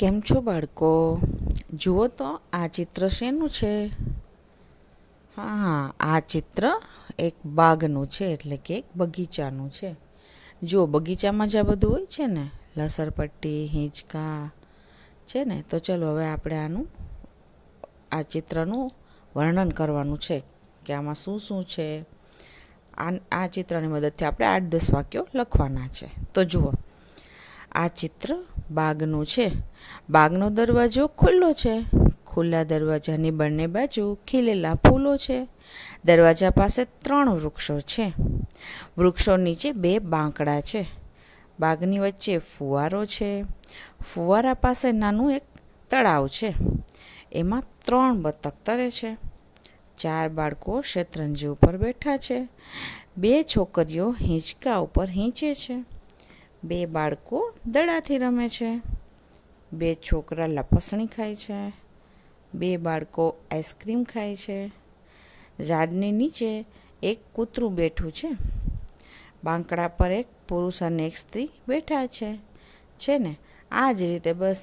કેમ છો બાળકો જુઓ તો આ ચિત્ર શેનું છે હા હા આ ચિત્ર એક બાગનું છે એટલે કે એક બગીચાનું છે જુઓ બગીચામાં જે બધું હોય છે ને લસરપટ્ટી હિંચકા છે ને તો ચલો હવે આપણે આનું આ ચિત્રનું વર્ણન કરવાનું છે કે આમાં શું શું છે આ આ ચિત્રની મદદથી આપણે આઠ દસ વાક્યો લખવાના છે તો જુઓ આ ચિત્ર બાગનું છે બાગનો દરવાજો ખુલ્લો છે ખુલ્લા દરવાજાની બંને બાજુ ખીલેલા ફૂલો છે દરવાજા પાસે ત્રણ વૃક્ષો છે વૃક્ષો નીચે બે બાંકડા છે બાગની વચ્ચે ફુવારો છે ફુવારા પાસે નાનું એક તળાવ છે એમાં ત્રણ બતક તરે છે ચાર બાળકો શેતરંજી ઉપર બેઠા છે બે છોકરીઓ હિંચકા ઉપર હિંચે છે બે બાળકો દડાથી રમે છે બે છોકરા લપસણી ખાય છે બે બાળકો આઈસ્ક્રીમ ખાય છે ઝાડની નીચે એક કૂતરું બેઠું છે બાંકડા પર એક પુરુષ અને એક સ્ત્રી બેઠા છે છે ને આ જ રીતે બસ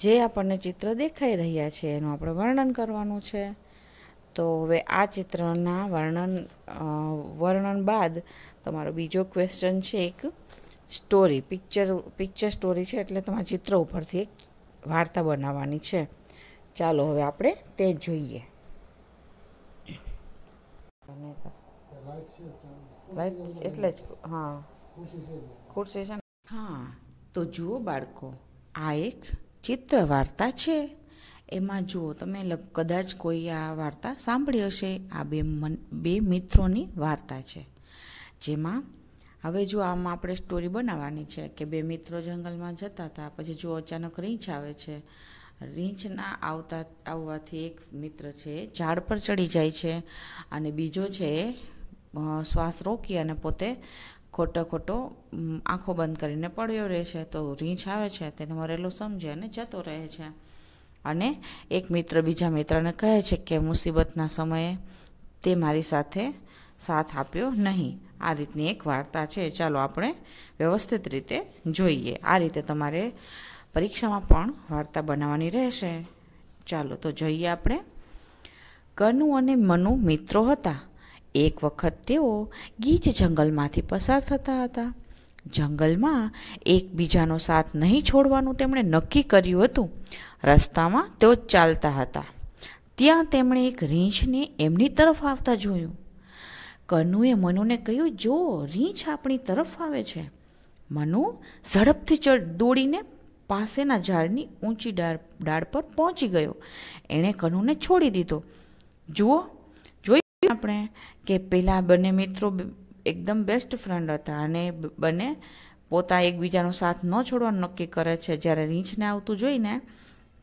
જે આપણને ચિત્ર દેખાઈ રહ્યા છે એનું આપણે વર્ણન કરવાનું છે તો હવે આ ચિત્રના વર્ણન વર્ણન બાદ તમારો બીજો ક્વેશ્ચન છે એક સ્ટોરી પિક્ચર પિક્ચર સ્ટોરી છે એટલે તમારે ચિત્ર ઉપરથી એક વાર્તા બનાવવાની છે ચાલો હવે આપણે તે જોઈએ એટલે જ હા ખુરશી છે હા તો જુઓ બાળકો આ એક ચિત્ર વાર્તા છે એમાં જુઓ તમે કદાચ કોઈ આ વાર્તા સાંભળી હશે આ બે મન બે મિત્રોની વાર્તા છે જેમાં હવે જો આમાં આપણે સ્ટોરી બનાવવાની છે કે બે મિત્રો જંગલમાં જતા હતા પછી જો અચાનક રીંછ આવે છે રીંછના આવતા આવવાથી એક મિત્ર છે ઝાડ પર ચડી જાય છે અને બીજો છે શ્વાસ રોકી અને પોતે ખોટો ખોટો આંખો બંધ કરીને પડ્યો રહે છે તો રીંછ આવે છે તેને મરેલો સમજે અને જતો રહે છે અને એક મિત્ર બીજા મિત્રને કહે છે કે મુસીબતના સમયે તે મારી સાથે સાથ આપ્યો નહીં આ રીતની એક વાર્તા છે ચાલો આપણે વ્યવસ્થિત રીતે જોઈએ આ રીતે તમારે પરીક્ષામાં પણ વાર્તા બનાવવાની રહેશે ચાલો તો જોઈએ આપણે કનુ અને મનુ મિત્રો હતા એક વખત તેઓ ગીચ જંગલમાંથી પસાર થતા હતા જંગલમાં એકબીજાનો સાથ નહીં છોડવાનું તેમણે નક્કી કર્યું હતું રસ્તામાં તેઓ ચાલતા હતા ત્યાં તેમણે એક રીંછને એમની તરફ આવતા જોયું કનુએ મનુને કહ્યું જો રીંછ આપણી તરફ આવે છે મનુ ઝડપથી ચડ દોડીને પાસેના ઝાડની ઊંચી ડાળ ડાળ પર પહોંચી ગયો એણે કનુને છોડી દીધો જુઓ જોઈએ આપણે કે પહેલાં બંને મિત્રો એકદમ બેસ્ટ ફ્રેન્ડ હતા અને બંને પોતા એકબીજાનો સાથ ન છોડવાનું નક્કી કરે છે જ્યારે રીંછને આવતું જોઈને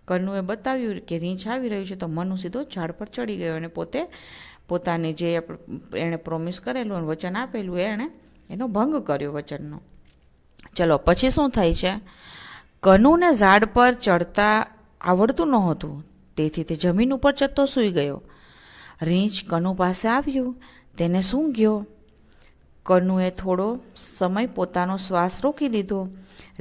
કનુએ બતાવ્યું કે રીંછ આવી રહ્યું છે તો મનુ સીધો ઝાડ પર ચડી ગયો અને પોતે પોતાની જે એણે પ્રોમિસ કરેલું વચન આપેલું એણે એનો ભંગ કર્યો વચનનો ચલો પછી શું થાય છે કનુને ઝાડ પર ચડતા આવડતું નહોતું તેથી તે જમીન ઉપર જતો સૂઈ ગયો રીંછ કનુ પાસે આવ્યું તેને સૂંઘ્યો કનુએ થોડો સમય પોતાનો શ્વાસ રોકી દીધો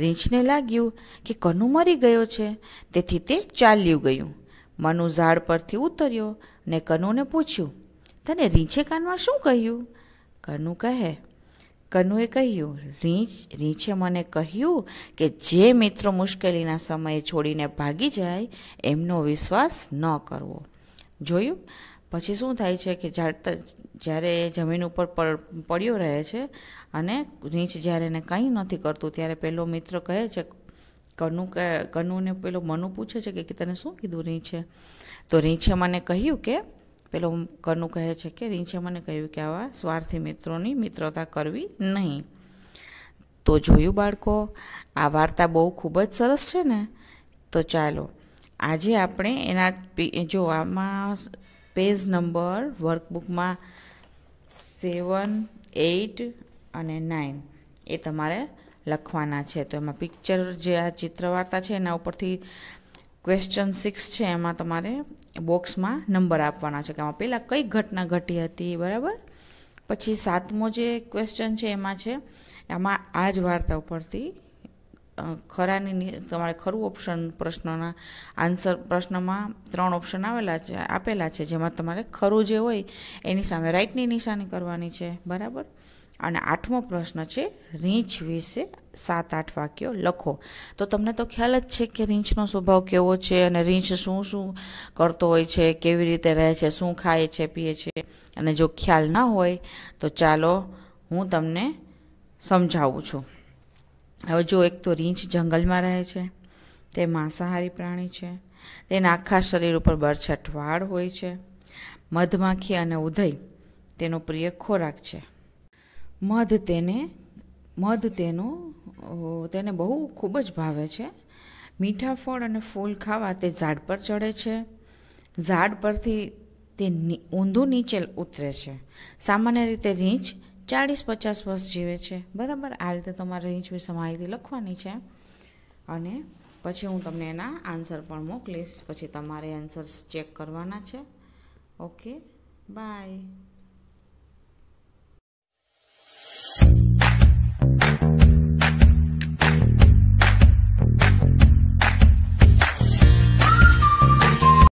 રીંછને લાગ્યું કે કનુ મરી ગયો છે તેથી તે ચાલ્યું ગયું મનુ ઝાડ પરથી ઉતર્યો ને કનુને પૂછ્યું તને રીંછે કાનમાં શું કહ્યું કનુ કહે કનુએ કહ્યું રીંછ રીંછે મને કહ્યું કે જે મિત્રો મુશ્કેલીના સમયે છોડીને ભાગી જાય એમનો વિશ્વાસ ન કરવો જોયું પછી શું થાય છે કે જ્યારે એ જમીન ઉપર પડ્યો રહે છે અને રીંછ જ્યારે એને કંઈ નથી કરતું ત્યારે પેલો મિત્ર કહે છે કનુ કનુને પેલો મનુ પૂછે છે કે તને શું કીધું રીંછે તો રીંછે મને કહ્યું કે પેલો કનુ કહે છે કે રીંછે મને કહ્યું કે આવા સ્વાર્થી મિત્રોની મિત્રતા કરવી નહીં તો જોયું બાળકો આ વાર્તા બહુ ખૂબ જ સરસ છે ને તો ચાલો આજે આપણે એના જો આમાં પેજ નંબર વર્કબુકમાં સેવન એઇટ અને નાઇન એ તમારે લખવાના છે તો એમાં પિક્ચર જે આ ચિત્ર વાર્તા છે એના ઉપરથી ક્વેશ્ચન સિક્સ છે એમાં તમારે બોક્સમાં નંબર આપવાના છે કે એમાં પહેલાં કઈ ઘટના ઘટી હતી બરાબર પછી સાતમો જે ક્વેશ્ચન છે એમાં છે એમાં આ જ વાર્તા ઉપરથી ખરાની તમારે ખરું ઓપ્શન પ્રશ્નના આન્સર પ્રશ્નમાં ત્રણ ઓપ્શન આવેલા છે આપેલા છે જેમાં તમારે ખરું જે હોય એની સામે રાઈટની નિશાની કરવાની છે બરાબર અને આઠમો પ્રશ્ન છે રીંછ વિશે સાત આઠ વાક્યો લખો તો તમને તો ખ્યાલ જ છે કે રીંછનો સ્વભાવ કેવો છે અને રીંછ શું શું કરતો હોય છે કેવી રીતે રહે છે શું ખાય છે પીએ છે અને જો ખ્યાલ ના હોય તો ચાલો હું તમને સમજાવું છું હવે જો એક તો રીંછ જંગલમાં રહે છે તે માંસાહારી પ્રાણી છે તેના આખા શરીર ઉપર બરછટ વાળ હોય છે મધમાખી અને ઉધઈ તેનો પ્રિય ખોરાક છે મધ તેને મધ તેનું તેને બહુ ખૂબ જ ભાવે છે મીઠા ફળ અને ફૂલ ખાવા તે ઝાડ પર ચડે છે ઝાડ પરથી તે ઊંધું નીચે ઉતરે છે સામાન્ય રીતે રીંછ ચાળીસ પચાસ વર્ષ જીવે છે બરાબર આ રીતે તમારે રીંછ વિશે માહિતી લખવાની છે અને પછી હું તમને એના આન્સર પણ મોકલીશ પછી તમારે આન્સર્સ ચેક કરવાના છે ઓકે બાય